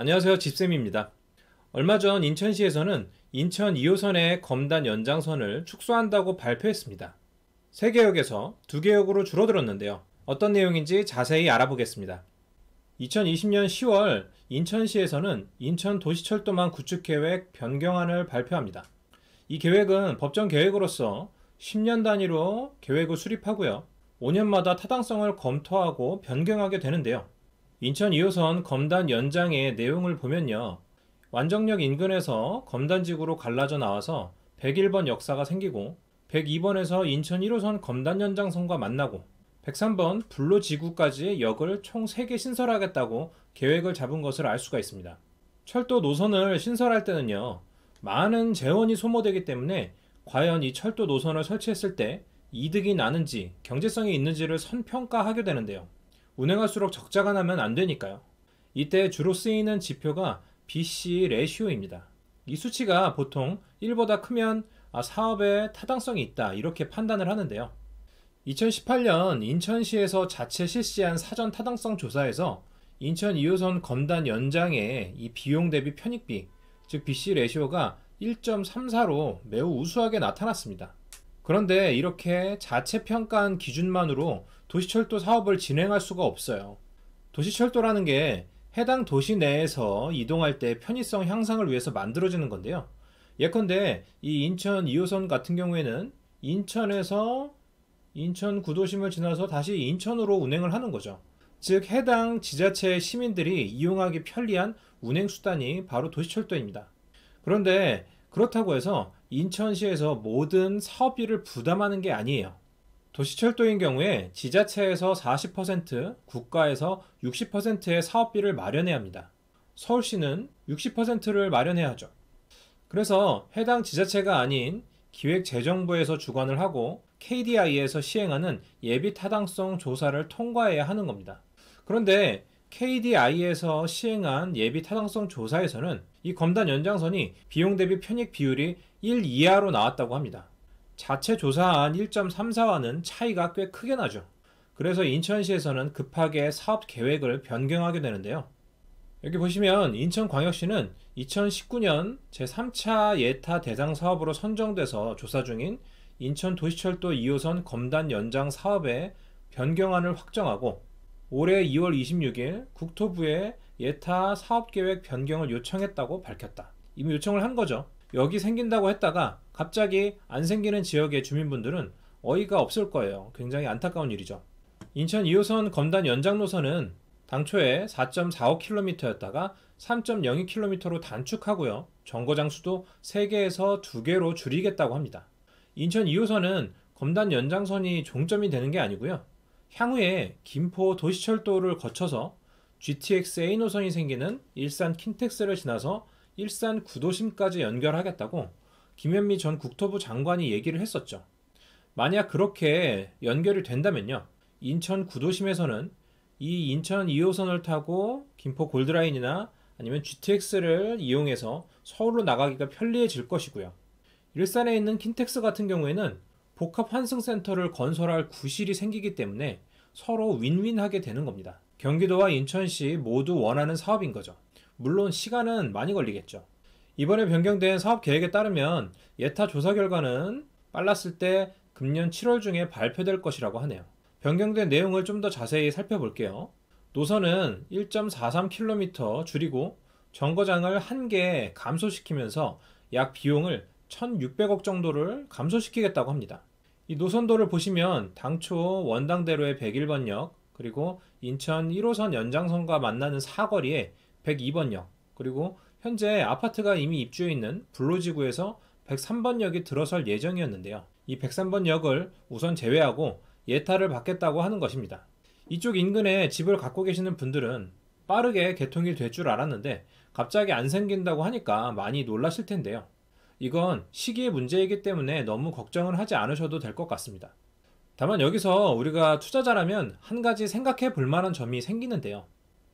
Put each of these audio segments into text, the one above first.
안녕하세요. 집쌤입니다. 얼마 전 인천시에서는 인천 2호선의 검단 연장선을 축소한다고 발표했습니다. 3개역에서 2개역으로 줄어들었는데요. 어떤 내용인지 자세히 알아보겠습니다. 2020년 10월 인천시에서는 인천 도시철도망 구축계획 변경안을 발표합니다. 이 계획은 법정 계획으로서 10년 단위로 계획을 수립하고요. 5년마다 타당성을 검토하고 변경하게 되는데요. 인천 2호선 검단 연장의 내용을 보면요. 완정역 인근에서 검단지구로 갈라져 나와서 101번 역사가 생기고 102번에서 인천 1호선 검단 연장선과 만나고 103번 불로지구까지의 역을 총 3개 신설하겠다고 계획을 잡은 것을 알 수가 있습니다. 철도 노선을 신설할 때는요. 많은 재원이 소모되기 때문에 과연 이 철도 노선을 설치했을 때 이득이 나는지 경제성이 있는지를 선평가하게 되는데요. 운행할수록 적자가 나면 안 되니까요. 이때 주로 쓰이는 지표가 BC 레시오입니다. 이 수치가 보통 1보다 크면 아, 사업에 타당성이 있다 이렇게 판단을 하는데요. 2018년 인천시에서 자체 실시한 사전 타당성 조사에서 인천 2호선 검단 연장의 이 비용 대비 편익비, 즉 BC 레시오가 1.34로 매우 우수하게 나타났습니다. 그런데 이렇게 자체 평가한 기준만으로 도시철도 사업을 진행할 수가 없어요. 도시철도라는 게 해당 도시 내에서 이동할 때 편의성 향상을 위해서 만들어지는 건데요. 예컨대 이 인천 2호선 같은 경우에는 인천에서 인천 구도심을 지나서 다시 인천으로 운행을 하는 거죠. 즉 해당 지자체의 시민들이 이용하기 편리한 운행 수단이 바로 도시철도입니다. 그런데 그렇다고 해서 인천시에서 모든 사업비를 부담하는 게 아니에요. 도시철도인 경우에 지자체에서 40%, 국가에서 60%의 사업비를 마련해야 합니다. 서울시는 60%를 마련해야 하죠. 그래서 해당 지자체가 아닌 기획재정부에서 주관을 하고 KDI에서 시행하는 예비 타당성 조사를 통과해야 하는 겁니다. 그런데 KDI에서 시행한 예비 타당성 조사에서는 이 검단 연장선이 비용 대비 편익 비율이 1 이하로 나왔다고 합니다. 자체 조사한 1.34와는 차이가 꽤 크게 나죠. 그래서 인천시에서는 급하게 사업 계획을 변경하게 되는데요. 여기 보시면 인천광역시는 2019년 제3차 예타 대상 사업으로 선정돼서 조사 중인 인천도시철도 2호선 검단 연장 사업의 변경안을 확정하고 올해 2월 26일 국토부에 예타 사업계획 변경을 요청했다고 밝혔다. 이미 요청을 한 거죠. 여기 생긴다고 했다가 갑자기 안 생기는 지역의 주민분들은 어이가 없을 거예요. 굉장히 안타까운 일이죠. 인천 2호선 검단 연장 노선은 당초에 4.45km였다가 3.02km로 단축하고요. 정거장 수도 3개에서 2개로 줄이겠다고 합니다. 인천 2호선은 검단 연장선이 종점이 되는 게 아니고요. 향후에 김포 도시철도를 거쳐서 GTX A 노선이 생기는 일산 킨텍스를 지나서 일산 구도심까지 연결하겠다고 김현미 전 국토부 장관이 얘기를 했었죠. 만약 그렇게 연결이 된다면요. 인천 구도심에서는 이 인천 2호선을 타고 김포 골드라인이나 아니면 GTX를 이용해서 서울로 나가기가 편리해질 것이고요. 일산에 있는 킨텍스 같은 경우에는 복합 환승센터를 건설할 구실이 생기기 때문에 서로 윈윈하게 되는 겁니다. 경기도와 인천시 모두 원하는 사업인 거죠. 물론 시간은 많이 걸리겠죠. 이번에 변경된 사업 계획에 따르면 예타 조사 결과는 빨랐을 때 금년 7월 중에 발표될 것이라고 하네요. 변경된 내용을 좀 더 자세히 살펴볼게요. 노선은 1.43km 줄이고 정거장을 한 개 감소시키면서 약 비용을 1,600억 정도를 감소시키겠다고 합니다. 이 노선도를 보시면 당초 원당대로의 101번역 그리고 인천 1호선 연장선과 만나는 사거리에 102번역 그리고 현재 아파트가 이미 입주해 있는 불로지구에서 103번역이 들어설 예정이었는데요. 이 103번역을 우선 제외하고 예타를 받겠다고 하는 것입니다. 이쪽 인근에 집을 갖고 계시는 분들은 빠르게 개통이 될 줄 알았는데 갑자기 안 생긴다고 하니까 많이 놀라실 텐데요. 이건 시기의 문제이기 때문에 너무 걱정을 하지 않으셔도 될 것 같습니다. 다만 여기서 우리가 투자자라면 한 가지 생각해 볼 만한 점이 생기는데요.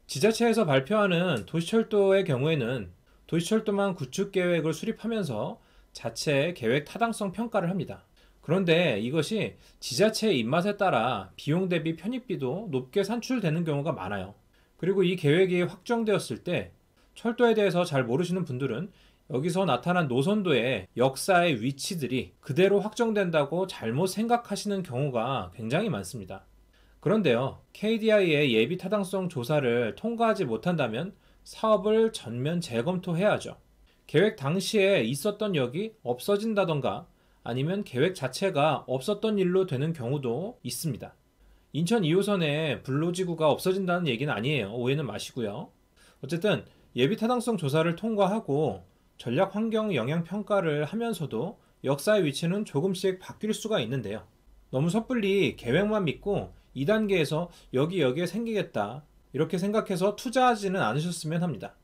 지자체에서 발표하는 도시철도의 경우에는 도시철도만 구축 계획을 수립하면서 자체 계획 타당성 평가를 합니다. 그런데 이것이 지자체의 입맛에 따라 비용 대비 편입비도 높게 산출되는 경우가 많아요. 그리고 이 계획이 확정되었을 때 철도에 대해서 잘 모르시는 분들은 여기서 나타난 노선도의 역사의 위치들이 그대로 확정된다고 잘못 생각하시는 경우가 굉장히 많습니다. 그런데요, KDI의 예비 타당성 조사를 통과하지 못한다면 사업을 전면 재검토해야죠. 계획 당시에 있었던 역이 없어진다던가 아니면 계획 자체가 없었던 일로 되는 경우도 있습니다. 인천 2호선에 불로지구가 없어진다는 얘기는 아니에요. 오해는 마시고요. 어쨌든 예비 타당성 조사를 통과하고 전략 환경 영향 평가를 하면서도 역사의 위치는 조금씩 바뀔 수가 있는데요. 너무 섣불리 계획만 믿고 2단계에서 여기 여기에 생기겠다 이렇게 생각해서 투자하지는 않으셨으면 합니다.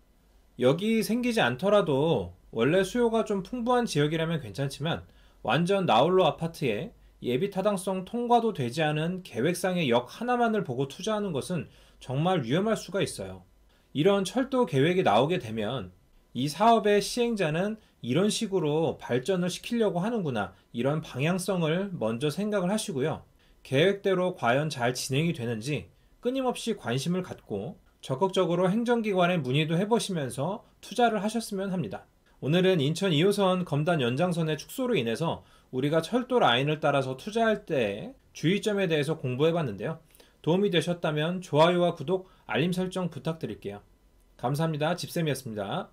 여기 생기지 않더라도 원래 수요가 좀 풍부한 지역이라면 괜찮지만 완전 나홀로 아파트에 예비 타당성 통과도 되지 않은 계획상의 역 하나만을 보고 투자하는 것은 정말 위험할 수가 있어요. 이런 철도 계획이 나오게 되면 이 사업의 시행자는 이런 식으로 발전을 시키려고 하는구나 이런 방향성을 먼저 생각을 하시고요. 계획대로 과연 잘 진행이 되는지 끊임없이 관심을 갖고 적극적으로 행정기관에 문의도 해보시면서 투자를 하셨으면 합니다. 오늘은 인천 2호선 검단 연장선의 축소로 인해서 우리가 철도 라인을 따라서 투자할 때 주의점에 대해서 공부해봤는데요. 도움이 되셨다면 좋아요와 구독, 알림 설정 부탁드릴게요. 감사합니다. 집쌤이었습니다.